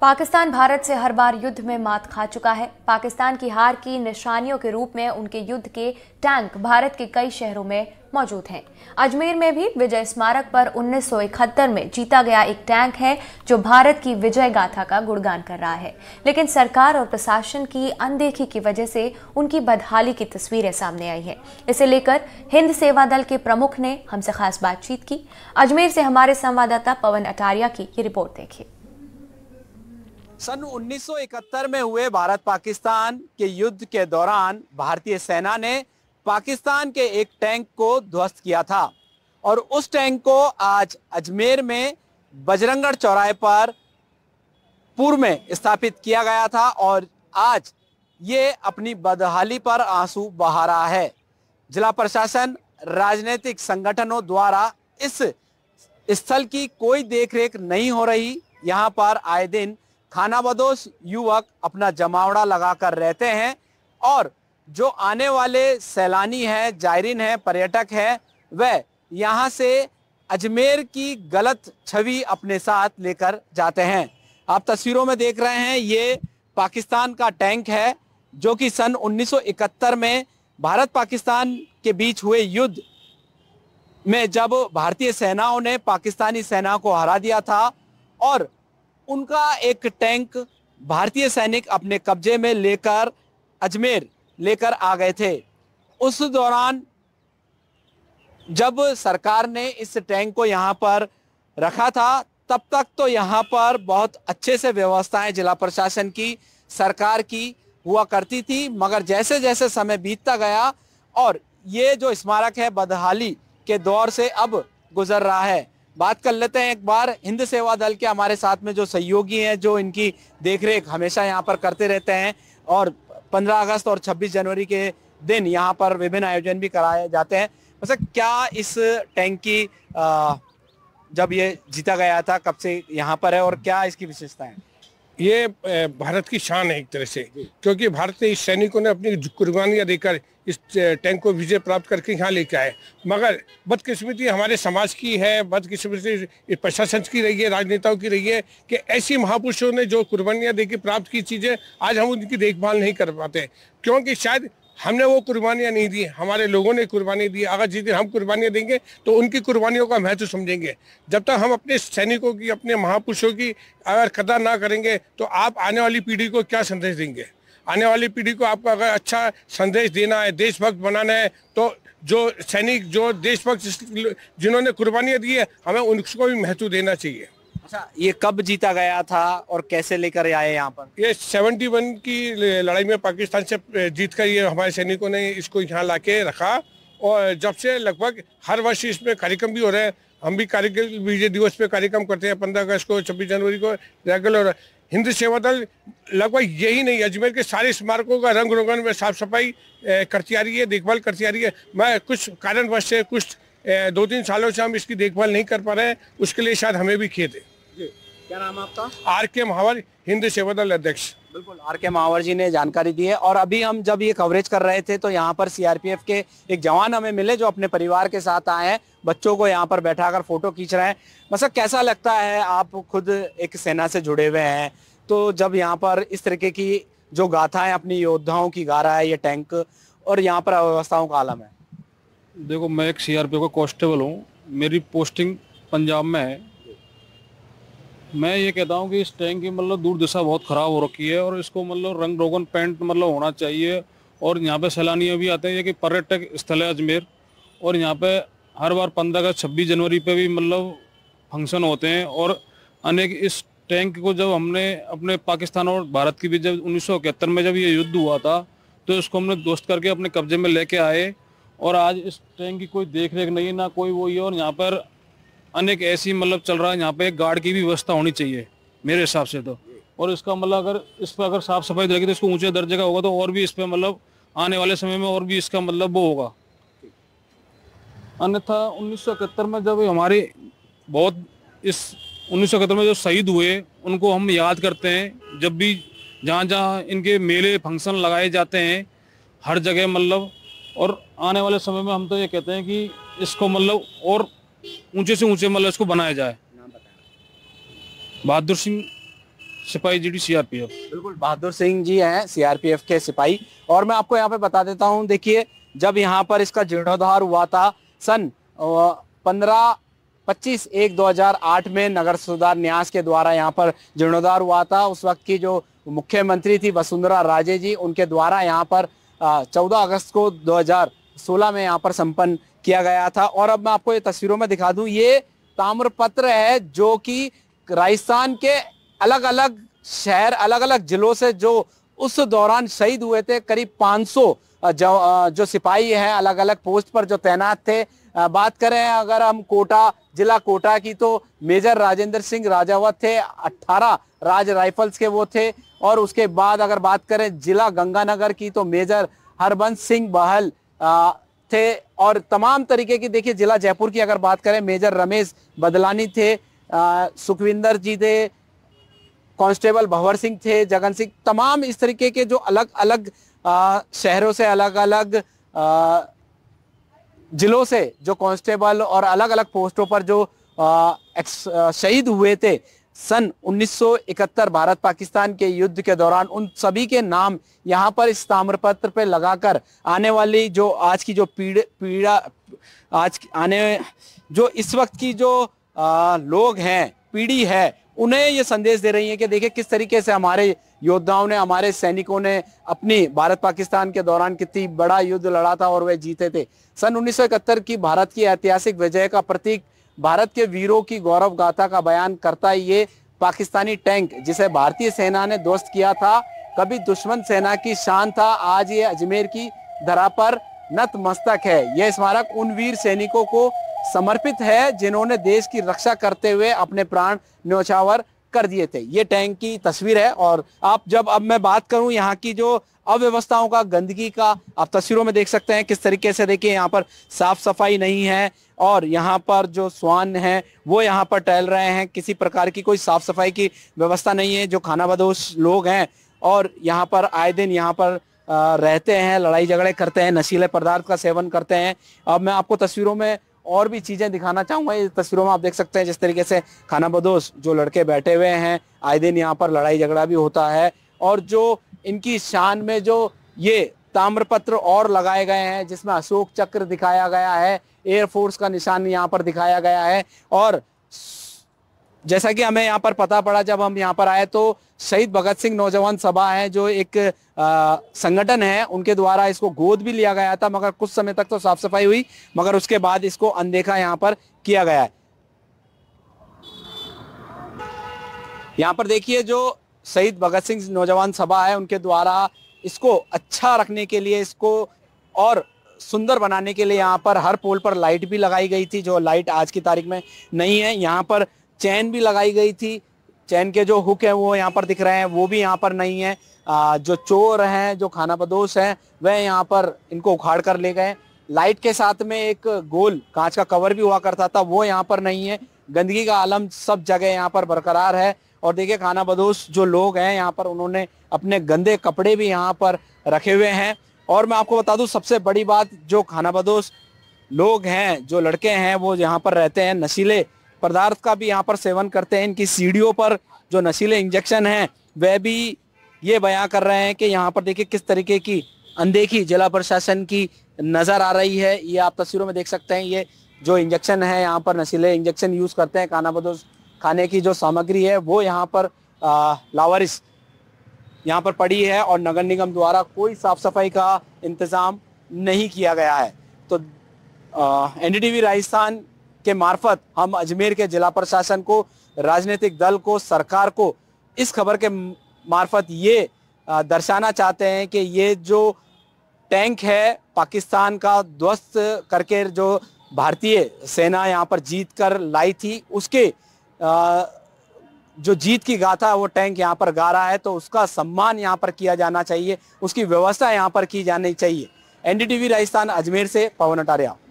पाकिस्तान भारत से हर बार युद्ध में मात खा चुका है पाकिस्तान की हार की निशानियों के रूप में उनके युद्ध के टैंक भारत के कई शहरों में मौजूद हैं अजमेर में भी विजय स्मारक पर उन्नीस में जीता गया एक टैंक है जो भारत की विजय गाथा का गुणगान कर रहा है लेकिन सरकार और प्रशासन की अनदेखी की वजह से उनकी बदहाली की तस्वीरें सामने आई है इसे लेकर हिंद सेवा दल के प्रमुख ने हमसे खास बातचीत की अजमेर से हमारे संवाददाता पवन अटारिया की ये रिपोर्ट देखिए सन 1971 में हुए भारत पाकिस्तान के युद्ध के दौरान भारतीय सेना ने पाकिस्तान के एक टैंक को ध्वस्त किया था और उस टैंक को आज अजमेर में बजरंगढ़ चौराहे पर पूर्व में स्थापित किया गया था और आज ये अपनी बदहाली पर आंसू बहा रहा है जिला प्रशासन राजनीतिक संगठनों द्वारा इस स्थल की कोई देखरेख नहीं हो रही यहाँ पर आए दिन खानाबदोश युवक अपना जमावड़ा लगाकर रहते हैं और जो आने वाले सैलानी हैं जायरीन हैं पर्यटक हैं वह यहाँ से अजमेर की गलत छवि अपने साथ लेकर जाते हैं आप तस्वीरों में देख रहे हैं ये पाकिस्तान का टैंक है जो कि सन 1971 में भारत पाकिस्तान के बीच हुए युद्ध में जब भारतीय सेनाओं ने पाकिस्तानी सेना को हरा दिया था और उनका एक टैंक भारतीय सैनिक अपने कब्जे में लेकर अजमेर लेकर आ गए थे उस दौरान जब सरकार ने इस टैंक को यहाँ पर रखा था तब तक तो यहाँ पर बहुत अच्छे से व्यवस्थाएं जिला प्रशासन की सरकार की हुआ करती थी मगर जैसे जैसे समय बीतता गया और ये जो स्मारक है बदहाली के दौर से अब गुजर रहा है बात कर लेते हैं एक बार हिंद सेवा दल के हमारे साथ में जो सहयोगी हैं जो इनकी देखरेख हमेशा यहाँ पर करते रहते हैं और 15 अगस्त और 26 जनवरी के दिन यहाँ पर विभिन्न आयोजन भी कराए जाते हैं वैसे क्या इस टैंक की जब ये जीता गया था कब से यहाँ पर है और क्या इसकी विशेषता है ये भारत की शान है एक तरह से क्योंकि भारत ने इस सैनिकों ने अपनी कुर्बानियाँ देकर इस टैंक को विजय प्राप्त करके यहाँ लेके आए मगर बदकिस्मती हमारे समाज की है बदकिस्मती प्रशासन की रही है राजनेताओं की रही है कि ऐसी महापुरुषों ने जो कुर्बानियाँ देकर प्राप्त की चीज़ें आज हम उनकी देखभाल नहीं कर पाते क्योंकि शायद हमने वो कुर्बानियाँ नहीं दी हमारे लोगों ने कुर्बानी दी अगर जिस दिन हम कुर्बानियाँ देंगे तो उनकी कुर्बानियों का महत्व समझेंगे जब तक हम अपने सैनिकों की अपने महापुरुषों की अगर कदर ना करेंगे तो आप आने वाली पीढ़ी को क्या संदेश देंगे आने वाली पीढ़ी को आपको अगर अच्छा संदेश देना है देशभक्त बनाना है तो जो सैनिक जो देशभक्त जिन्होंने कुर्बानियाँ दी है हमें उनको भी महत्व देना चाहिए अच्छा ये कब जीता गया था और कैसे लेकर आए यहाँ पर ये वन की लड़ाई में पाकिस्तान से जीत कर ये हमारे सैनिकों ने इसको यहाँ ला के रखा और जब से लगभग हर वर्ष इसमें कार्यक्रम भी हो रहे हैं हम भी कार्यक्रम विजय दिवस पे कार्यक्रम करते हैं पंद्रह अगस्त को छब्बीस जनवरी को रेगुलर हिंद सेवा दल लगभग यही नहीं अजमेर के सारे स्मारकों का रंग रोगन में साफ सफाई करती आ रही है देखभाल करती आ रही है मैं कुछ कारणवश से कुछ दो तीन सालों से हम इसकी देखभाल नहीं कर पा रहे हैं उसके लिए शायद हमें भी खेद है क्या नाम आपका आर के महावर हिंदू सेवा दल अध्यक्ष बिल्कुल आर के महावर जी ने जानकारी दी है और अभी हम जब ये कवरेज कर रहे थे तो यहाँ पर सीआरपीएफ के एक जवान हमें मिले जो अपने परिवार के साथ आए हैं बच्चों को यहाँ पर बैठा कर फोटो खींच रहे हैं मतलब कैसा लगता है आप खुद एक सेना से जुड़े हुए हैं तो जब यहाँ पर इस तरीके की जो गाथा है अपनी योद्धाओं की गा रहा है ये टैंक और यहाँ पर अव्यवस्थाओं का आलम है देखो मैं एक सीआरपीएफ का कॉन्स्टेबल हूँ मेरी पोस्टिंग पंजाब में है मैं ये कहता हूँ कि इस टैंक की मतलब दूर दिशा बहुत ख़राब हो रखी है और इसको मतलब रंग रोगन पेंट मतलब होना चाहिए और यहाँ पे सैलानी भी आते हैं ये कि पर्यटक स्थल है अजमेर और यहाँ पे हर बार पंद्रह अगस्त छब्बीस जनवरी पे भी मतलब फंक्शन होते हैं और अनेक इस टैंक को जब हमने अपने पाकिस्तान और भारत के बीच जब उन्नीस में जब ये युद्ध हुआ था तो इसको हमने दोस्त करके अपने कब्जे में लेके आए और आज इस टैंक की कोई देख रेख नहीं ना कोई वही है और यहाँ पर अनेक ऐसी मतलब चल रहा है यहाँ पे एक गार्ड की भी व्यवस्था होनी चाहिए मेरे हिसाब से तो और इसका मतलब अगर इस पर अगर साफ सफाई रहेगी तो इसको ऊंचे दर्जे का होगा तो और भी इस पर मतलब आने वाले समय में और भी इसका मतलब वो होगा अन्यथा उन्नीस में जब हमारे बहुत इस उन्नीस में जो शहीद हुए उनको हम याद करते हैं जब भी जहाँ जहाँ इनके मेले फंक्शन लगाए जाते हैं हर जगह मतलब और आने वाले समय में हम तो ये कहते हैं कि इसको मतलब और ऊंचे से ऊंचे मतलब इसको बनाया जाए बहादुर सिंह सिपाही जी सीआरपीएफ बिल्कुल बहादुर सिंह जी हैं सीआरपीएफ के सिपाही और मैं आपको यहाँ पे बता देता हूँ देखिए जब यहाँ पर इसका जीर्णोद्वार हुआ था सन पंद्रह पच्चीस एक 2008 में नगर सुधार न्यास के द्वारा यहाँ पर जीर्णोद्वार हुआ था उस वक्त की जो मुख्यमंत्री थी वसुंधरा राजे जी उनके द्वारा यहाँ पर चौदह अगस्त को दो 2016 में यहाँ पर संपन्न किया गया था और अब मैं आपको ये तस्वीरों में दिखा दूं ये ताम्रपत्र है जो कि राजस्थान के अलग अलग शहर अलग अलग जिलों से जो उस दौरान शहीद हुए थे करीब 500 जो जो सिपाही हैं अलग अलग पोस्ट पर जो तैनात थे बात करें अगर हम कोटा जिला कोटा की तो मेजर राजेंद्र सिंह राजावत थे 18 राज राइफल्स के वो थे और उसके बाद अगर बात करें जिला गंगानगर की तो मेजर हरबंस सिंह बहल थे और तमाम तरीके की देखिए जिला जयपुर की अगर बात करें मेजर रमेश बदलानी थे सुखविंदर जी थे कांस्टेबल भंवर सिंह थे जगन सिंह तमाम इस तरीके के जो अलग अलग शहरों से अलग अलग जिलों से जो कांस्टेबल और अलग अलग पोस्टों पर जो शहीद हुए थे सन 1971 भारत पाकिस्तान के युद्ध के दौरान उन सभी के नाम यहाँ पर इस ताम्रपत्र पे लगाकर आने वाली जो आज की जो पीड़ पीड़ा आज आने जो इस वक्त की जो आ, लोग हैं पीढ़ी है उन्हें ये संदेश दे रही है कि देखिए किस तरीके से हमारे योद्धाओं ने हमारे सैनिकों ने अपनी भारत पाकिस्तान के दौरान कितनी बड़ा युद्ध लड़ा था और वे जीते थे सन 1971 की भारत की ऐतिहासिक विजय का प्रतीक भारत के वीरों की गौरव गाथा का बयान करता ये पाकिस्तानी टैंक जिसे भारतीय सेना ने ध्वस्त किया था कभी दुश्मन सेना की शान था आज ये अजमेर की धरा पर नतमस्तक है यह स्मारक उन वीर सैनिकों को समर्पित है जिन्होंने देश की रक्षा करते हुए अपने प्राण न्योछावर कर दिए थे ये टैंक की तस्वीर है और आप जब अब मैं बात करूं यहाँ की जो अव्यवस्थाओं का गंदगी का आप तस्वीरों में देख सकते हैं किस तरीके से देखिए यहाँ पर साफ सफाई नहीं है और यहाँ पर जो स्वान है वो यहाँ पर टहल रहे हैं किसी प्रकार की कोई साफ सफाई की व्यवस्था नहीं है जो खाना बदोश लोग हैं और यहाँ पर आए दिन यहाँ पर रहते हैं लड़ाई झगड़े करते हैं नशीले पदार्थ का सेवन करते हैं अब मैं आपको तस्वीरों में और भी चीज़ें दिखाना चाहूंगा ये तस्वीरों में आप देख सकते हैं जिस तरीके से खाना बदोश जो लड़के बैठे हुए हैं आए दिन यहाँ पर लड़ाई झगड़ा भी होता है और जो इनकी शान में जो ये ताम्रपत्र और लगाए गए हैं जिसमें अशोक चक्र दिखाया गया है एयरफोर्स का निशान यहाँ पर दिखाया गया है और जैसा कि हमें यहाँ पर पता पड़ा जब हम यहाँ पर आए तो शहीद भगत सिंह नौजवान सभा है जो एक संगठन है उनके द्वारा इसको गोद भी लिया गया था मगर कुछ समय तक तो साफ सफाई हुई मगर उसके बाद इसको अनदेखा यहाँ पर किया गया है यहाँ पर देखिए जो शहीद भगत सिंह नौजवान सभा है उनके द्वारा इसको अच्छा रखने के लिए इसको और सुंदर बनाने के लिए यहाँ पर हर पोल पर लाइट भी लगाई गई थी जो लाइट आज की तारीख में नहीं है यहाँ पर चैन भी लगाई गई थी चैन के जो हुक है वो यहाँ पर दिख रहे हैं वो भी यहाँ पर नहीं है आ, जो चोर हैं जो खाना बदोश हैं वह यहाँ पर इनको उखाड़ कर ले गए लाइट के साथ में एक गोल कांच का कवर भी हुआ करता था वो यहाँ पर नहीं है गंदगी का आलम सब जगह यहाँ पर बरकरार है और देखिए खाना बदोश जो लोग हैं यहाँ पर उन्होंने अपने गंदे कपड़े भी यहाँ पर रखे हुए हैं और मैं आपको बता दूँ सबसे बड़ी बात जो खाना बदोश लोग हैं जो लड़के हैं वो यहाँ पर रहते हैं नशीले पदार्थ का भी यहाँ पर सेवन करते हैं इनकी सीढ़ियों पर जो नशीले इंजेक्शन हैं वह भी ये बयां कर रहे हैं कि यहाँ पर देखिए किस तरीके की अनदेखी जिला प्रशासन की नजर आ रही है ये आप तस्वीरों में देख सकते हैं ये जो इंजेक्शन है यहाँ पर नशीले इंजेक्शन यूज करते हैं खाना बदोश खाने की जो सामग्री है वो यहाँ पर लावारिस यहाँ पर पड़ी है और नगर निगम द्वारा कोई साफ सफाई का इंतजाम नहीं किया गया है तो एनडीटीवी राजस्थान के मार्फत हम अजमेर के जिला प्रशासन को राजनीतिक दल को सरकार को इस खबर के मार्फत ये दर्शाना चाहते हैं कि ये जो टैंक है पाकिस्तान का ध्वस्त करके जो भारतीय सेना यहाँ पर जीत कर लाई थी उसके जो जीत की गाथा वो टैंक यहाँ पर गा रहा है तो उसका सम्मान यहाँ पर किया जाना चाहिए उसकी व्यवस्था यहाँ पर की जानी चाहिए एनडीटीवी राजस्थान अजमेर से पवन अटारिया